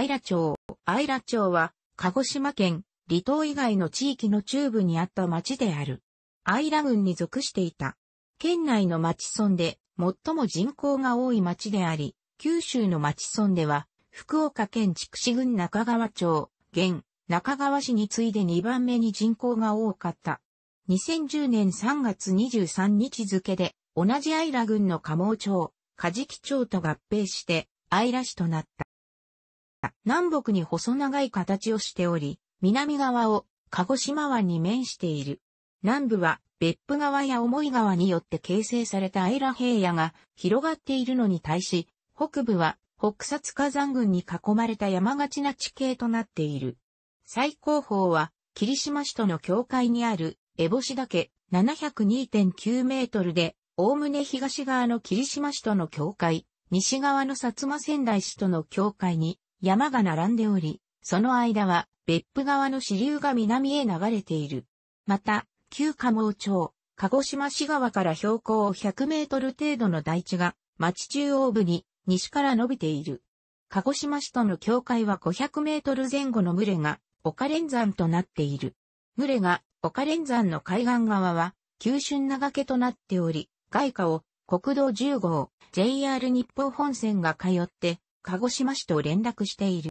イ良町。イ良町は、鹿児島県、離島以外の地域の中部にあった町である。イ良郡に属していた。県内の町村で、最も人口が多い町であり、九州の町村では、福岡県筑紫郡中川町、現、中川市に次いで2番目に人口が多かった。2010年3月23日付で、同じイ良郡の加茂町、カジキ町と合併して、イ良市となった。南北に細長い形をしており、南側を鹿児島湾に面している。南部は別府川や重井川によって形成されたアイラ平野が広がっているのに対し、北部は北薩火山群に囲まれた山がちな地形となっている。最高峰は霧島市との境界にある烏帽子岳702.9メートルで、おおむね東側の霧島市との境界、西側の薩摩仙台市との境界に山が並んでおり、その間は別府川の支流が南へ流れている。また、旧加茂町、鹿児島市側から標高100メートル程度の台地が町中央部に西から伸びている。鹿児島市との境界は500メートル前後の群れが岡連山となっている。群れが岡連山の海岸側は急峻な崖となっており、外貨を国道10号 JR 日報本線が通って鹿児島市と連絡している。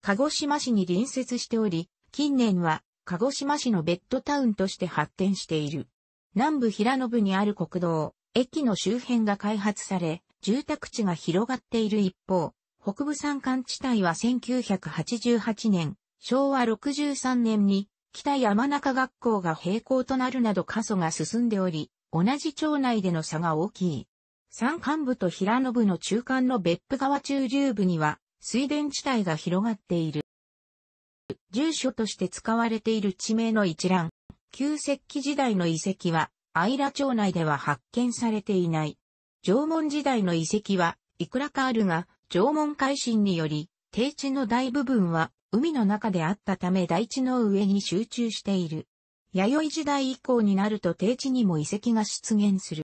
鹿児島市に隣接しており、近年は鹿児島市のベッドタウンとして発展している。南部平野部にある国道、駅の周辺が開発され、住宅地が広がっている一方、北部山間地帯は1988年、昭和63年に北山中学校が閉校となるなど過疎が進んでおり、同じ町内での差が大きい。山間部と平野部の中間の別府川中流部には水田地帯が広がっている。住所として使われている地名の一覧、旧石器時代の遺跡は、イ良町内では発見されていない。縄文時代の遺跡はいくらかあるが、縄文改新により、低地の大部分は海の中であったため大地の上に集中している。弥生時代以降になると低地にも遺跡が出現する。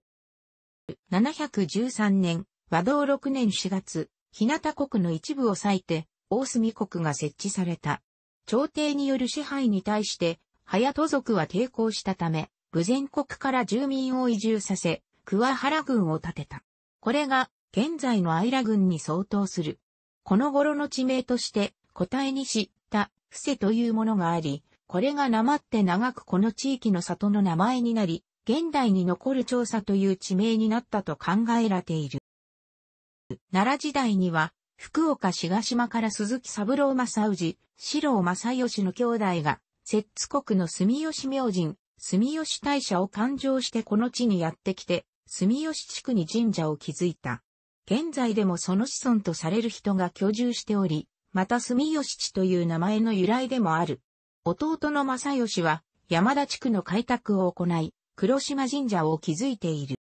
713年、和道6年4月、日向国の一部を割いて、大隅国が設置された。朝廷による支配に対して、早都族は抵抗したため、武前国から住民を移住させ、桑原軍を建てた。これが、現在の愛良軍に相当する。この頃の地名として、答えにし、た、伏せというものがあり、これがなまって長くこの地域の里の名前になり、現代に残る調査という地名になったと考えられている。奈良時代には、福岡市ヶ島から鈴木三郎正氏、四郎正義の兄弟が、摂津国の住吉明神、住吉大社を勘定してこの地にやってきて、住吉地区に神社を築いた。現在でもその子孫とされる人が居住しており、また住吉地という名前の由来でもある。弟の正義は、山田地区の開拓を行い、黒島神社を築いている。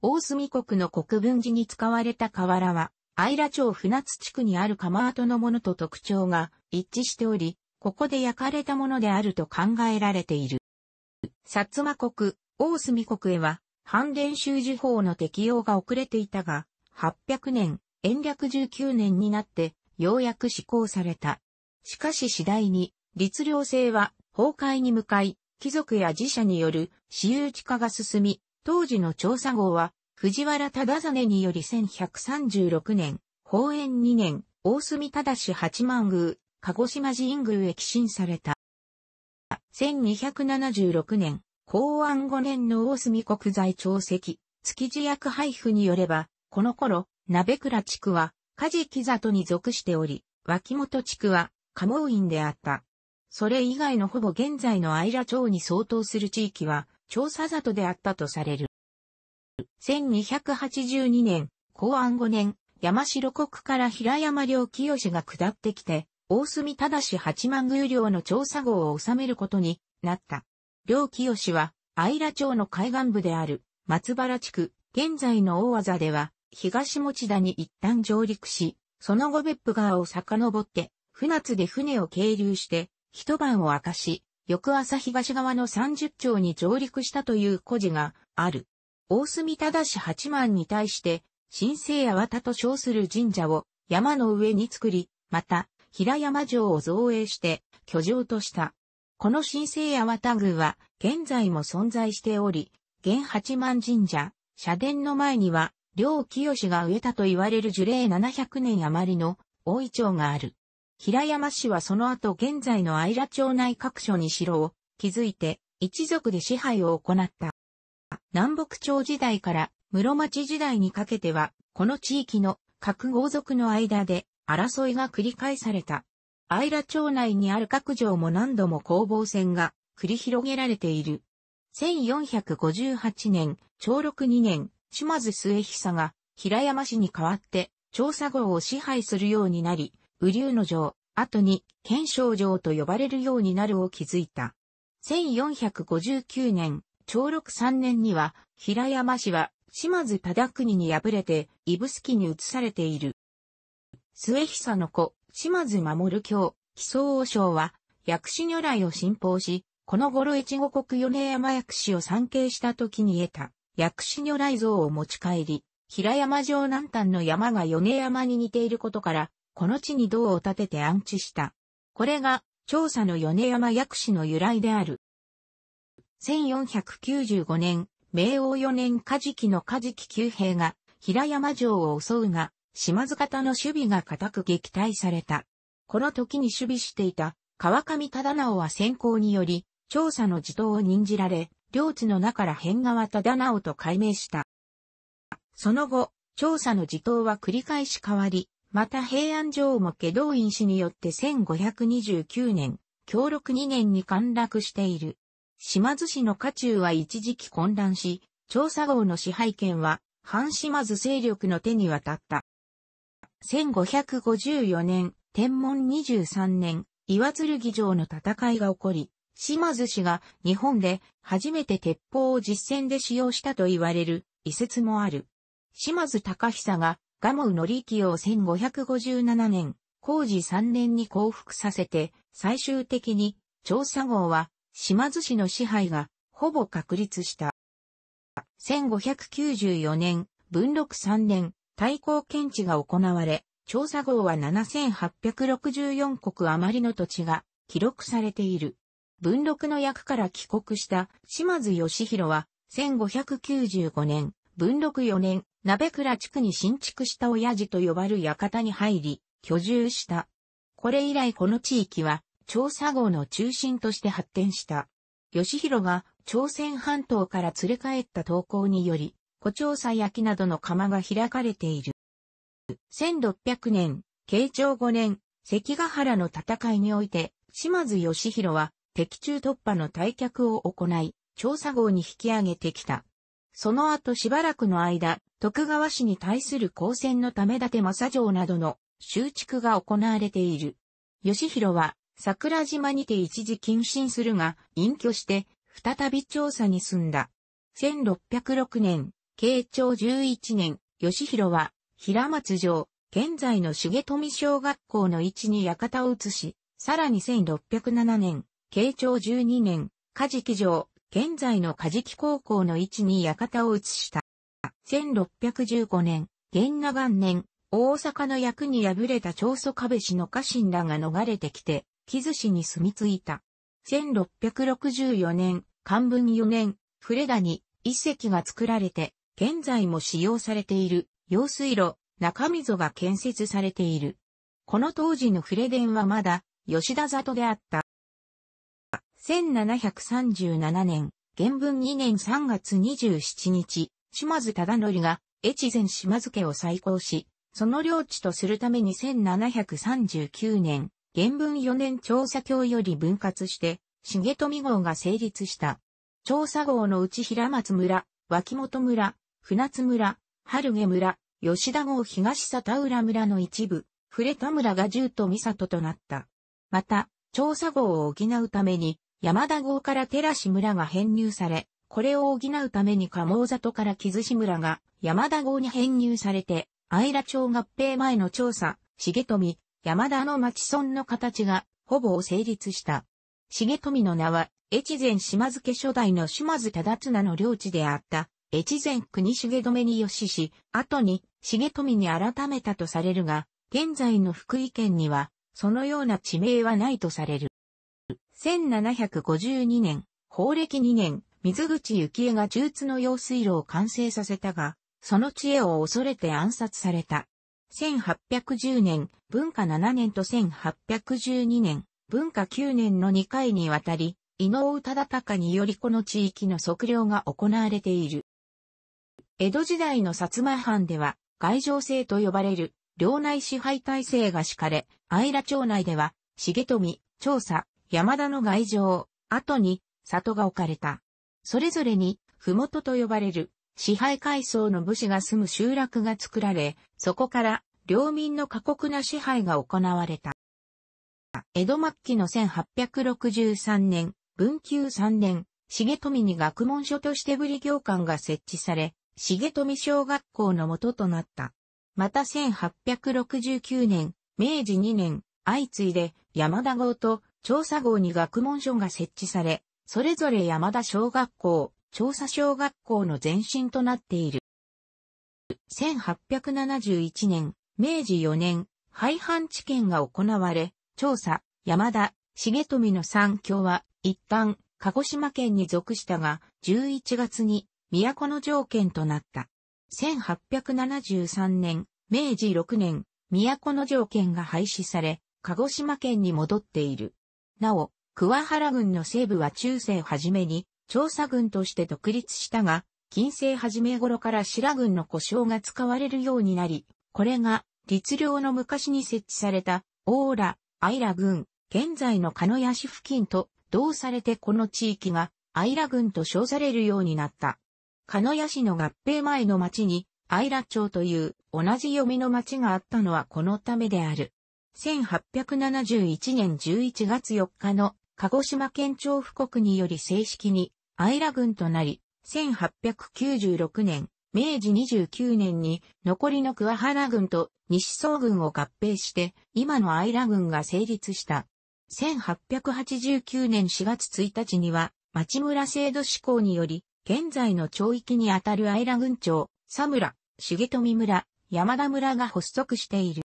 大隅国の国分寺に使われた瓦は、愛良町船津地区にある釜跡のものと特徴が一致しており、ここで焼かれたものであると考えられている。薩摩国、大隅国へは、反伝習事法の適用が遅れていたが、800年、延暦19年になって、ようやく施行された。しかし次第に、律令制は崩壊に向かい、貴族や寺社による私有地化が進み、当時の調査号は、藤原忠実により1136年、宝円2年、大隅忠八幡宮、鹿児島神宮へ寄進された。1276年、公安5年の大隅国財庁跡、築地役配布によれば、この頃、鍋倉地区は、梶木里に属しており、脇本地区は、加茂院であった。それ以外のほぼ現在のイラ町に相当する地域は、調査里であったとされる。1282年、公安5年、山城国から平山良清が下ってきて、大隅正八万宮領の調査号を収めることになった。良清は、イラ町の海岸部である松原地区、現在の大技では、東持田に一旦上陸し、その後別府川を遡って、船津で船を経流して、一晩を明かし、翌朝東側の30町に上陸したという故事がある。大隅忠氏八幡に対して、神聖八幡と称する神社を山の上に作り、また、平山城を造営して、居城とした。この神聖八幡宮は、現在も存在しており、現八幡神社、社殿の前には、両清が植えたと言われる樹齢700年余りの大井町がある。平山氏はその後現在の愛良町内各所に城を築いて一族で支配を行った。南北朝時代から室町時代にかけては、この地域の各豪族の間で争いが繰り返された。愛良町内にある各城も何度も攻防戦が繰り広げられている。1458年、長禄2年、島津末久が平山氏に代わって調査号を支配するようになり、雨竜の城、後に県省城と呼ばれるようになるを築いた。1459年、長禄3年には、平山氏は島津忠国に敗れて、指宿に移されている。末久の子、島津守教、木曽王将は、薬師如来を信奉し、この頃越後国米山薬師を参詣した時に得た、薬師如来像を持ち帰り、平山城南端の山が米山に似ていることから、この地に銅を建てて安置した。これが、調査の米山薬師の由来である。1495年、明王4年カジキのカジキ旧兵が、平山城を襲うが、島津方の守備が固く撃退された。この時に守備していた川上忠直は先行により、調査の自頭を任じられ、領地の中ら辺川忠直と改名した。その後、調査の自頭は繰り返し変わり、また平安城も下道院氏によって1529年、協力2年に陥落している。島津氏の家中は一時期混乱し、調査号の支配権は、反島津勢力の手に渡った。1554年、天文23年、岩剣城の戦いが起こり、島津氏が日本で初めて鉄砲を実戦で使用したと言われる遺説もある。島津隆久がガウノリキを1557年、工事3年に降伏させて、最終的に、調査号は、島津市の支配が、ほぼ確立した。1594年、文禄3年、対抗検知が行われ、調査号は7864国余りの土地が記録されている。文禄の役から帰国した島津義弘は、1595年、文禄4年、鍋倉地区に新築した親父と呼ばる館に入り、居住した。これ以来この地域は、調査号の中心として発展した。吉弘が朝鮮半島から連れ帰った投稿により、古調査焼きなどの窯が開かれている。1600年、慶長5年、関ヶ原の戦いにおいて、島津義弘は敵中突破の退却を行い、調査号に引き上げてきた。その後しばらくの間、徳川氏に対する抗戦のため伊達政城などの修築が行われている。義弘は桜島にて一時謹慎するが、隠居して再び調査に住んだ。1606年、慶長11年、義弘は平松城、現在の重富小学校の位置に館を移し、さらに1607年、慶長12年、梶木城、現在のカジキ高校の位置に館を移した。1615年、元和元年、大阪の役に敗れた長祖壁氏の家臣らが逃れてきて、木津氏に住み着いた。1664年、漢文4年、フレダに遺跡が作られて、現在も使用されている、用水路、中溝が建設されている。この当時のフレデンはまだ、吉田里であった。1737年、元文2年3月27日、島津忠則が越前島津家を再興し、その領地とするために1739年、元文4年調査協より分割して、重富号が成立した。調査号のうち平松村、脇本村、船津村、春毛村、吉田号東里浦村の一部、触れた村が十と三里となった。また、調査号を補うために、山田郷から寺志村が編入され、これを補うために加茂里から木津志村が山田郷に編入されて、愛良町合併前の調査、重富、山田の町村の形がほぼ成立した。重富の名は、越前島津家初代の島津忠綱の領地であった、越前国重留に吉し、後に重富に改めたとされるが、現在の福井県には、そのような地名はないとされる。1752年、法暦2年、水口幸恵が中津の用水路を完成させたが、その知恵を恐れて暗殺された。1810年、文化7年と1812年、文化9年の2回にわたり、井上忠敬によりこの地域の測量が行われている。江戸時代の薩摩藩では、外情制と呼ばれる、領内支配体制が敷かれ、愛良町内では、重富、調査、山田の外城、後に里が置かれた。それぞれに、麓と呼ばれる支配階層の武士が住む集落が作られ、そこから領民の過酷な支配が行われた。江戸末期の1863年、文久3年、重富に学問所としてぶり行館が設置され、重富小学校の元となった。また1869年、明治2年、相次いで山田号と調査号に学問所が設置され、それぞれ山田小学校、調査小学校の前身となっている。1871年、明治4年、廃藩置県が行われ、調査、山田、重富の三教は、一旦、鹿児島県に属したが、11月に、都の条件となった。1873年、明治6年、都の条件が廃止され、鹿児島県に戻っている。なお、桑原郡の西部は中世初めに、調査軍として独立したが、近世初め頃から白軍の故障が使われるようになり、これが、律令の昔に設置された、オーラ、アイラ軍、現在の鹿屋市付近と、同されてこの地域が、アイラ軍と称されるようになった。鹿屋市の合併前の町に、アイラ町という同じ読みの町があったのはこのためである。1871年11月4日の鹿児島県庁布告により正式にアイラ軍となり、1896年、明治29年に残りの桑原軍と西総軍を合併して、今のアイラ軍が成立した。1889年4月1日には、町村制度施行により、現在の町域にあたるアイラ軍町、佐村、重富村、山田村が発足している。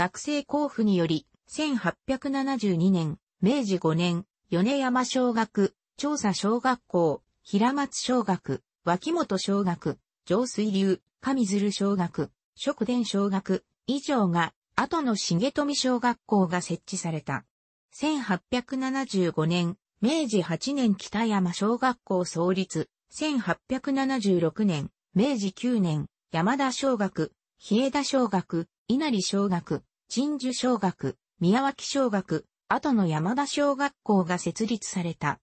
学生交付により、1872年、明治5年、米山小学、調査小学校、平松小学、脇本小学、上水流、上鶴小学、食伝小学、以上が、後の重富小学校が設置された。1875年、明治8年北山小学校創立、1876年、明治9年、山田小学、日枝小学、稲荷小学、鎮守小学、宮脇小学、後の山田小学校が設立された。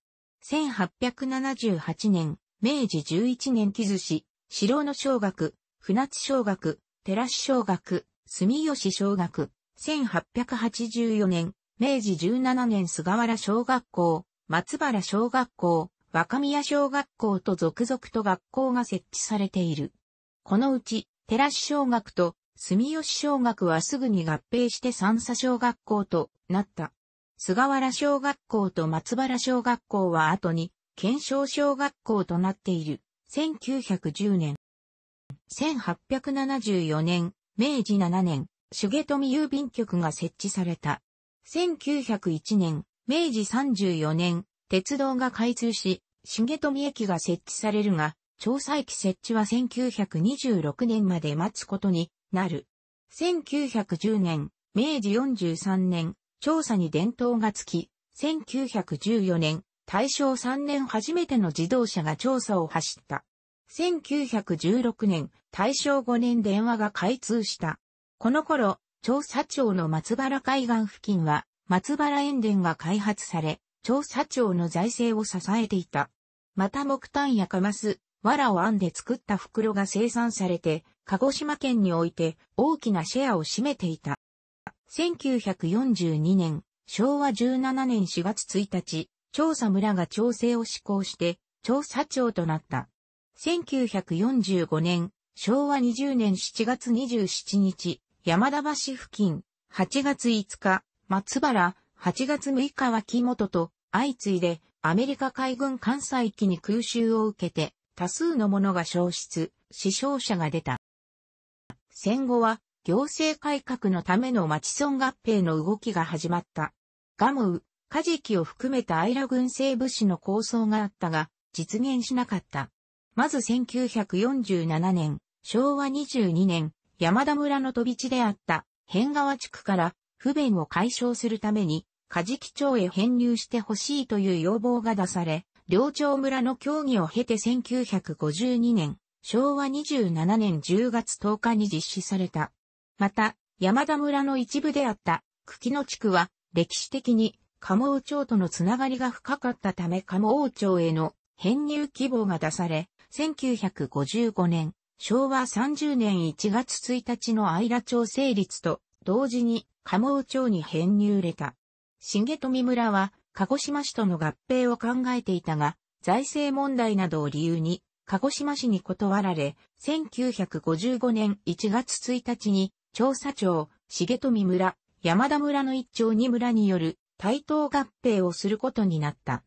1878年、明治11年木津市、白野小学、船津小学、寺市小学、住吉小学、1884年、明治17年菅原小学校、松原小学校、若宮小学校と続々と学校が設置されている。このうち、寺市小学と住吉小学はすぐに合併して三佐小学校となった。菅原小学校と松原小学校は後に、県証小学校となっている。1910年。1874年、明治7年、重富郵便局が設置された。1901年、明治34年、鉄道が開通し、重富駅が設置されるが、調査駅設置は1926年まで待つことになる。1910年、明治43年、調査に伝統がつき、1914年、大正3年初めての自動車が調査を走った。1916年、大正5年電話が開通した。この頃、調査庁の松原海岸付近は、松原塩田が開発され、調査庁の財政を支えていた。また木炭やカマス、藁を編んで作った袋が生産されて、鹿児島県において大きなシェアを占めていた。1942年、昭和17年4月1日、調査村が調整を施行して、調査庁となった。1945年、昭和20年7月27日、山田橋付近、8月5日、松原、8月6日は木本と、相次いで、アメリカ海軍艦載機に空襲を受けて、多数の者が消失、死傷者が出た。戦後は、行政改革のための町村合併の動きが始まった。ガムウ、カジキを含めたアイラ軍政武士の構想があったが、実現しなかった。まず1947年、昭和22年、山田村の飛び地であった変川地区から不便を解消するために、カジキ町へ編入してほしいという要望が出され、両町村の協議を経て1952年、昭和27年10月10日に実施された。また、山田村の一部であった、茎野地区は、歴史的に、鴨尾町とのつながりが深かったため鴨尾町への編入希望が出され、1955年、昭和30年1月1日の愛良町成立と同時に、鴨尾町に編入れた。重富村は、鹿児島市との合併を考えていたが、財政問題などを理由に、鹿児島市に断られ、1955年1月1日に、調査庁、重富村、山田村の一町二村による対等合併をすることになった。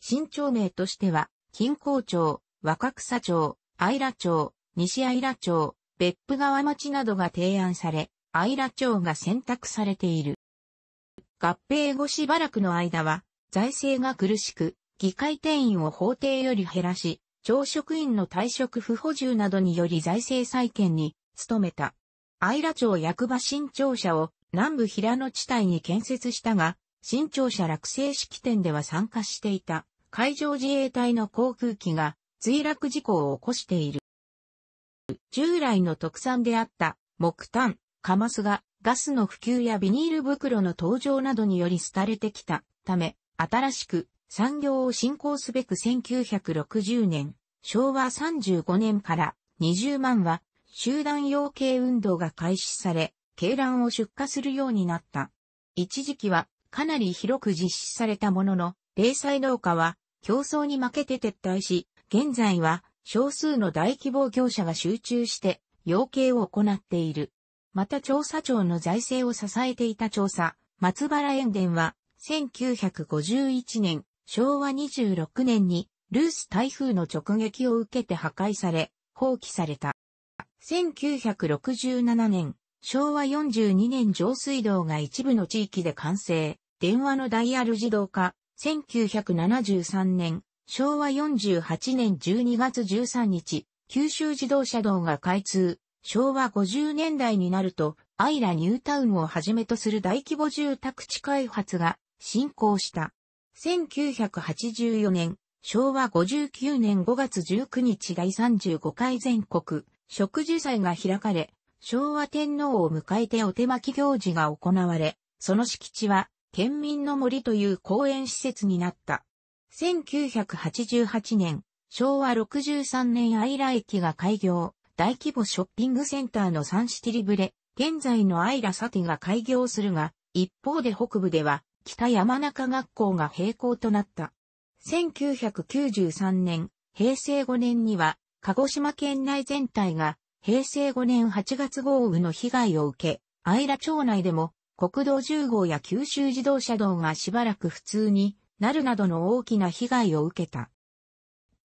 新町名としては、金光町、若草町、愛良町、西愛良町、別府川町などが提案され、愛良町が選択されている。合併後しばらくの間は、財政が苦しく、議会定員を法定より減らし、朝職員の退職不補充などにより財政再建に努めた。姶良町役場新庁舎を南部平野地帯に建設したが、新庁舎落成式典では参加していた海上自衛隊の航空機が墜落事故を起こしている。従来の特産であった木炭、カマスがガスの普及やビニール袋の登場などにより廃れてきたため、新しく産業を振興すべく1960年、昭和35年から20万は集団養鶏運動が開始され、鶏卵を出荷するようになった。一時期はかなり広く実施されたものの、零細農家は競争に負けて撤退し、現在は少数の大規模業者が集中して養鶏を行っている。また調査庁の財政を支えていた調査、松原園田は1951年、昭和26年に、ルース台風の直撃を受けて破壊され、放棄された。1967年、昭和42年上水道が一部の地域で完成、電話のダイヤル自動化、1973年、昭和48年12月13日、九州自動車道が開通、昭和50年代になると、アイラニュータウンをはじめとする大規模住宅地開発が進行した。1984年、昭和59年5月19日第35回全国植樹祭が開かれ、昭和天皇を迎えてお手巻き行事が行われ、その敷地は県民の森という公園施設になった。1988年、昭和63年アイラ駅が開業、大規模ショッピングセンターのサンシティリブレ、現在のアイラサティが開業するが、一方で北部では北山中学校が閉校となった。1993年、平成5年には、鹿児島県内全体が、平成5年8月豪雨の被害を受け、愛良町内でも、国道10号や九州自動車道がしばらく不通になるなどの大きな被害を受けた。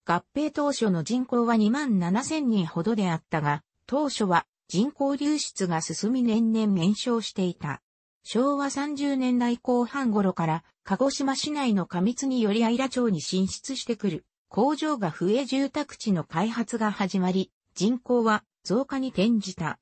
合併当初の人口は2万7千人ほどであったが、当初は人口流出が進み年々減少していた。昭和30年代後半頃から鹿児島市内の過密により愛良町に進出してくる工場が増え住宅地の開発が始まり、人口は増加に転じた。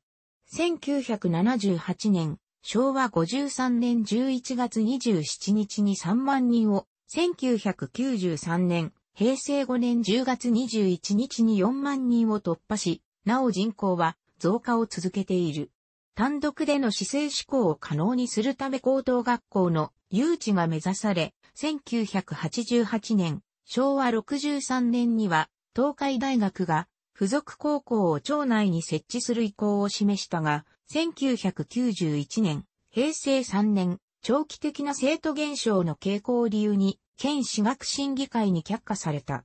1978年、昭和53年11月27日に3万人を、1993年、平成5年10月21日に4万人を突破し、なお人口は増加を続けている。単独での姿勢思考を可能にするため高等学校の誘致が目指され、1988年、昭和63年には、東海大学が付属高校を町内に設置する意向を示したが、1991年、平成3年、長期的な生徒減少の傾向を理由に、県私学審議会に却下された。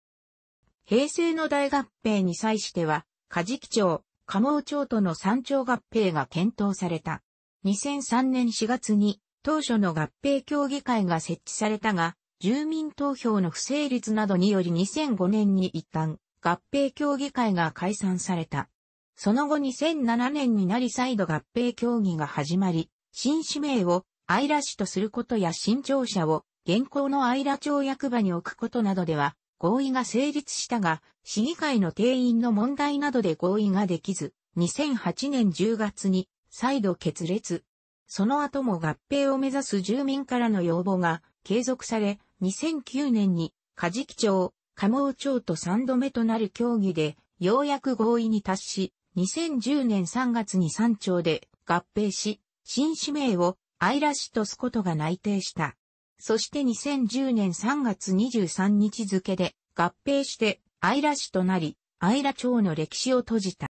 平成の大合併に際しては、梶木町、加茂町との山頂合併が検討された。2003年4月に当初の合併協議会が設置されたが、住民投票の不成立などにより2005年に一旦合併協議会が解散された。その後2007年になり再度合併協議が始まり、新市名をアイラ市とすることや新庁舎を現行のアイラ町役場に置くことなどでは合意が成立したが、市議会の定員の問題などで合意ができず、2008年10月に再度決裂。その後も合併を目指す住民からの要望が継続され、2009年に梶木町、加茂町と3度目となる協議で、ようやく合意に達し、2010年3月に3町で合併し、新市名をアイラ氏とすことが内定した。そして2010年3月23日付で合併して愛良市となり、愛良町の歴史を閉じた。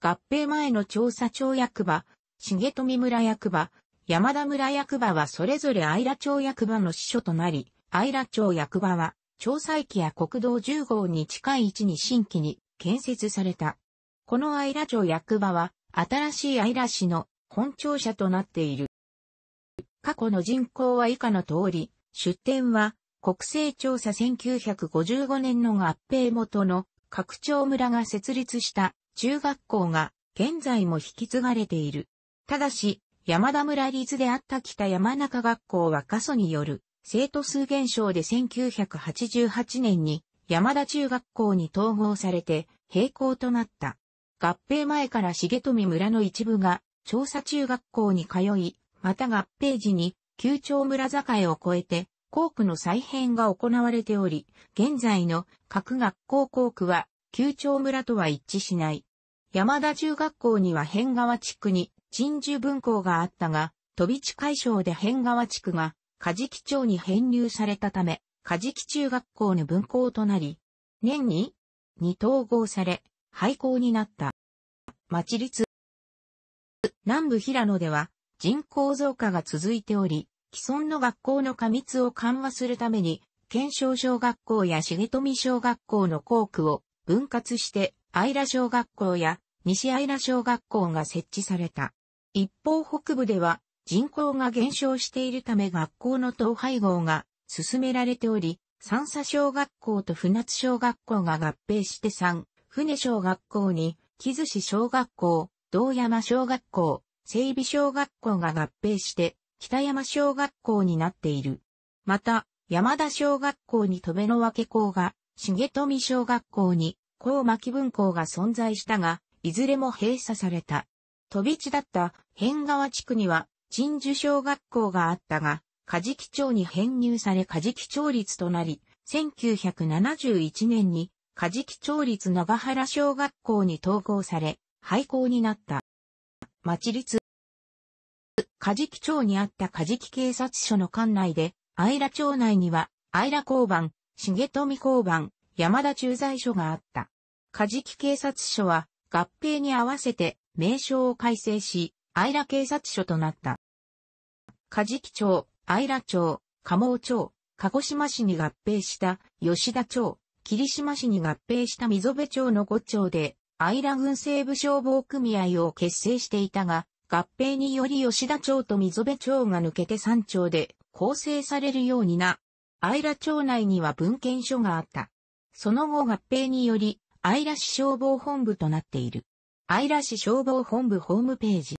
合併前の調査庁役場、重富村役場、山田村役場はそれぞれ愛良町役場の支所となり、愛良町役場は、調査駅や国道10号に近い位置に新規に建設された。この愛良町役場は、新しい愛良市の本庁舎となっている。過去の人口は以下の通り、出典は国勢調査1955年の合併元の拡張村が設立した中学校が現在も引き継がれている。ただし、山田村立であった北山中学校は過疎による生徒数減少で1988年に山田中学校に統合されて閉校となった。合併前から重富村の一部が調査中学校に通い、また合併時に、旧町村境を越えて、校区の再編が行われており、現在の各学校校区は、旧町村とは一致しない。山田中学校には変川地区に鎮守分校があったが、飛び地解消で変川地区が、梶木町に編入されたため、梶木中学校の分校となり、年にに統合され、廃校になった。町立。南部平野では、人口増加が続いており、既存の学校の過密を緩和するために、県省小学校や重富小学校の校区を分割して、愛良小学校や西愛良小学校が設置された。一方北部では人口が減少しているため学校の統廃合が進められており、三佐小学校と船津小学校が合併して三、船小学校に、木津市小学校、道山小学校、整備小学校が合併して、北山小学校になっている。また、山田小学校に戸辺の分け校が、重富小学校に、高牧文校が存在したが、いずれも閉鎖された。飛び地だった辺川地区には、鎮守小学校があったが、梶木町に編入され梶木町立となり、1971年に梶木町立長原小学校に統合され、廃校になった。町立。カジキ町にあったカジキ警察署の管内で、イラ町内には、イラ交番、重富交番、山田駐在所があった。カジキ警察署は、合併に合わせて名称を改正し、イラ警察署となった。カジキ町、イラ町、加毛町、鹿児島市に合併した吉田町、霧島市に合併した溝部町の5町で、イ良郡西部消防組合を結成していたが、合併により吉田町と溝辺町が抜けて山町で構成されるようにな、イ良町内には文献書があった。その後合併により、イ良市消防本部となっている。イ良市消防本部ホームページ。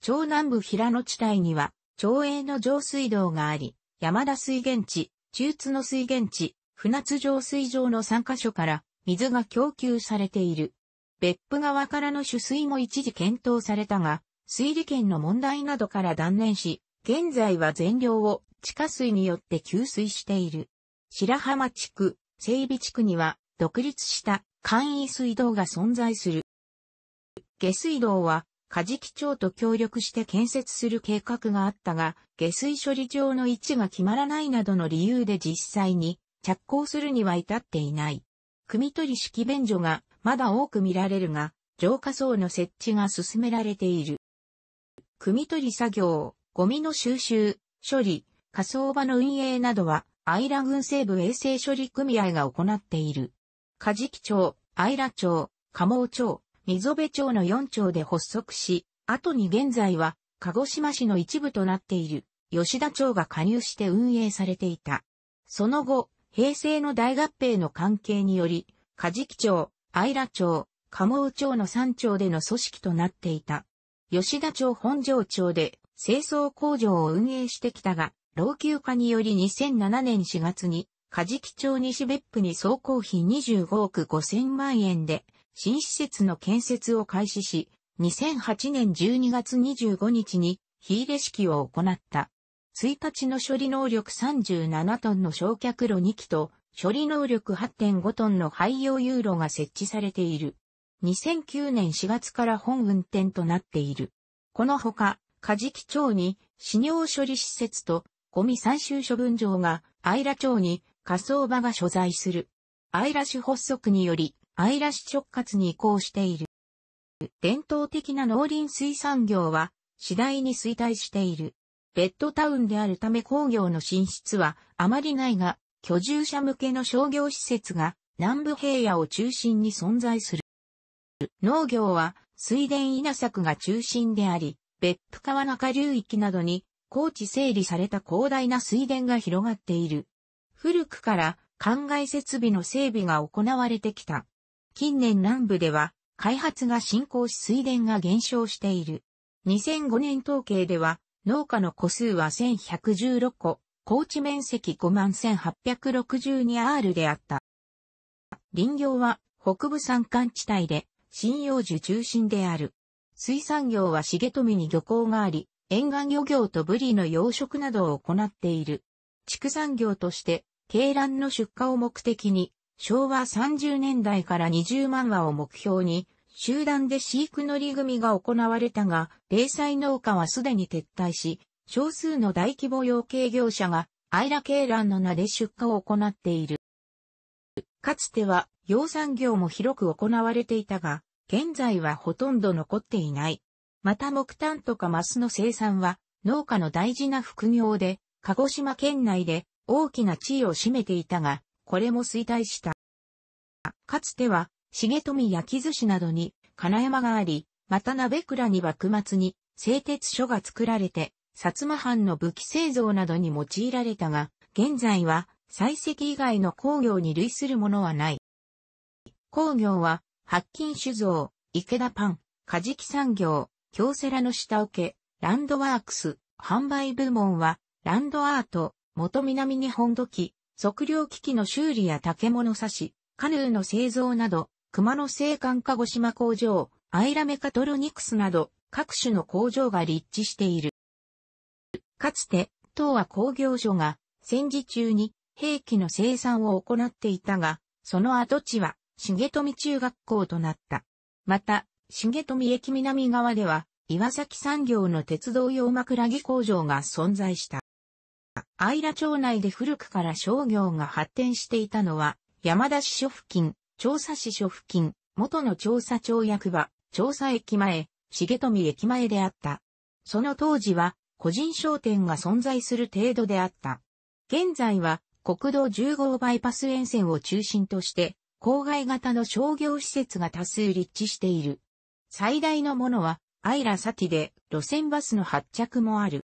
町南部平野地帯には、町営の上水道があり、山田水源地、中津の水源地、船津上水場の3カ所から水が供給されている。別府側からの取水も一時検討されたが、水利権の問題などから断念し、現在は全量を地下水によって給水している。白浜地区、整備地区には独立した簡易水道が存在する。下水道は、カジキ町と協力して建設する計画があったが、下水処理場の位置が決まらないなどの理由で実際に着工するには至っていない。組取り式便所がまだ多く見られるが、浄化槽の設置が進められている。組取り作業、ゴミの収集、処理、火葬場の運営などは、アイラ郡西部衛生処理組合が行っている。カジキ町、アイラ町、モウ町、溝部町の4町で発足し、後に現在は、鹿児島市の一部となっている、吉田町が加入して運営されていた。その後、平成の大合併の関係により、ジ木町、愛良町、モウ町の3町での組織となっていた。吉田町本庄町で清掃工場を運営してきたが、老朽化により2007年4月に、ジ木町西別府に総工費25億5000万円で、新施設の建設を開始し、2008年12月25日に、火入れ式を行った。1日の処理能力37トンの焼却炉2機と、処理能力8.5トンの廃用ユーロが設置されている。2009年4月から本運転となっている。このほか、カジキ町に死尿処理施設とゴミ最終処分場が、アイラ町に火葬場が所在する。アイラ市発足により、アイラ市直轄に移行している。伝統的な農林水産業は次第に衰退している。ベッドタウンであるため工業の進出はあまりないが、居住者向けの商業施設が南部平野を中心に存在する。農業は水田稲作が中心であり、別府川中流域などに高地整理された広大な水田が広がっている。古くから灌漑設備の整備が行われてきた。近年南部では開発が進行し水田が減少している。2005年統計では農家の個数は1116戸、高地面積 51,862R であった。林業は北部山間地帯で、針葉樹中心である。水産業は重富に漁港があり、沿岸漁業とブリの養殖などを行っている。畜産業として、鶏卵の出荷を目的に、昭和30年代から20万羽を目標に、集団で飼育乗り組みが行われたが、零細農家はすでに撤退し、少数の大規模養鶏業者が、アイラ鶏卵の名で出荷を行っている。かつては、養蚕業も広く行われていたが、現在はほとんど残っていない。また木炭とかマスの生産は、農家の大事な副業で、鹿児島県内で大きな地位を占めていたが、これも衰退した。かつては、重富焼寿司などに金山があり、また鍋倉には幕末に製鉄所が作られて、薩摩藩の武器製造などに用いられたが、現在は採石以外の工業に類するものはない。工業は、白金酒造、池田パン、カジキ産業、京セラの下請け、ランドワークス、販売部門は、ランドアート、元南日本土器、測量機器の修理や竹物差し、カヌーの製造など、熊野製缶鹿児島工場、アイラメカトロニクスなど、各種の工場が立地している。かつて、東亜工業所が戦時中に兵器の生産を行っていたが、その跡地は重富中学校となった。また、重富駅南側では、岩崎産業の鉄道用枕木工場が存在した。アイラ町内で古くから商業が発展していたのは、山田支所付近、調査支所付近、元の調査庁役場、調査駅前、重富駅前であった。その当時は、個人商店が存在する程度であった。現在は、国道10号バイパス沿線を中心として、郊外型の商業施設が多数立地している。最大のものは、アイラサティで路線バスの発着もある。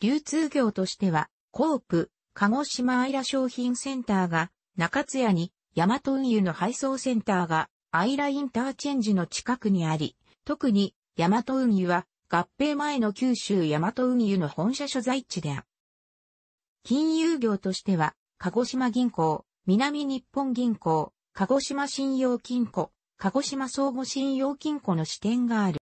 流通業としては、コープ、鹿児島アイラ商品センターが中津屋にヤマト運輸の配送センターが、アイラインターチェンジの近くにあり、特に、ヤマト運輸は、合併前の九州ヤマト運輸の本社所在地である。金融業としては、鹿児島銀行、南日本銀行、鹿児島信用金庫、鹿児島総合信用金庫の支店がある。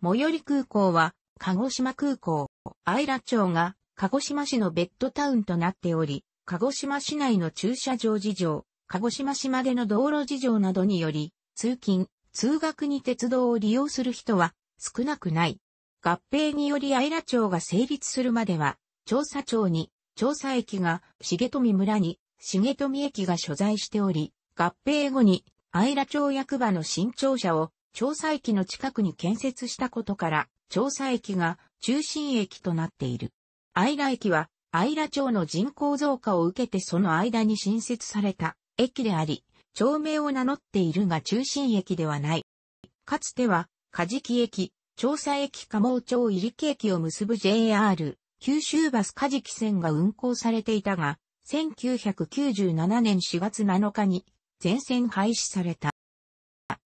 最寄り空港は、鹿児島空港、アイラ町が、鹿児島市のベッドタウンとなっており、鹿児島市内の駐車場事情、鹿児島市までの道路事情などにより、通勤、通学に鉄道を利用する人は少なくない。合併により愛良町が成立するまでは、調査庁に、調査駅が重富村に、重富駅が所在しており、合併後に愛良町役場の新庁舎を調査駅の近くに建設したことから、調査駅が中心駅となっている。愛良駅は、愛良町の人口増加を受けてその間に新設された駅であり、町名を名乗っているが中心駅ではない。かつては、カジキ駅、調査駅加茂町入木駅を結ぶ JR、九州バスカジキ線が運行されていたが、1997年4月7日に全線廃止された。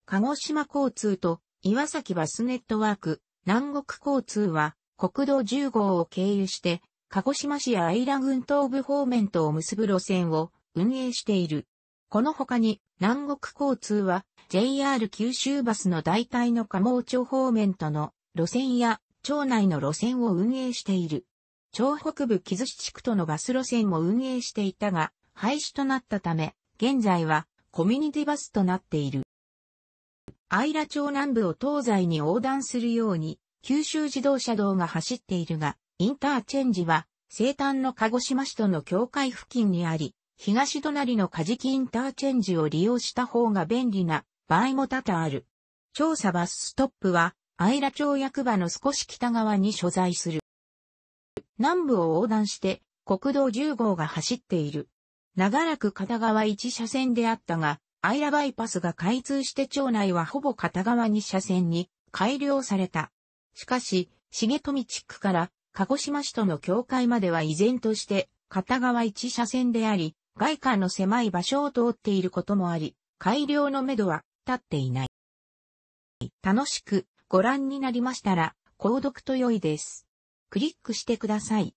鹿児島交通と岩崎バスネットワーク、南国交通は国道10号を経由して、鹿児島市や愛良郡東部方面とを結ぶ路線を運営している。この他に、南国交通は、JR 九州バスの代替の加茂町方面との路線や、町内の路線を運営している。町北部木津市地区とのバス路線も運営していたが、廃止となったため、現在は、コミュニティバスとなっている。イラ町南部を東西に横断するように、九州自動車道が走っているが、インターチェンジは、西端の鹿児島市との境界付近にあり、東隣のカジキインターチェンジを利用した方が便利な場合も多々ある。調査バスストップは、アイラ町役場の少し北側に所在する。南部を横断して国道10号が走っている。長らく片側1車線であったが、アイラバイパスが開通して町内はほぼ片側2車線に改良された。しかし、重富地区から鹿児島市との境界までは依然として片側1車線であり、外観の狭い場所を通っていることもあり、改良の目処は立っていない。楽しくご覧になりましたら、購読と良いです。クリックしてください。